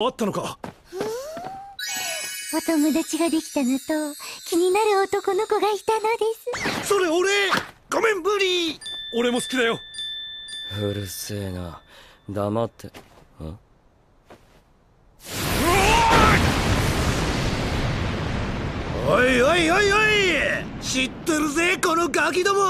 あったのかお友達ができたのと気になる男の子がいたのですそれ俺ごめんブリ俺も好きだようるせえな黙ってんおいおいおいおい知ってるぜこのガキども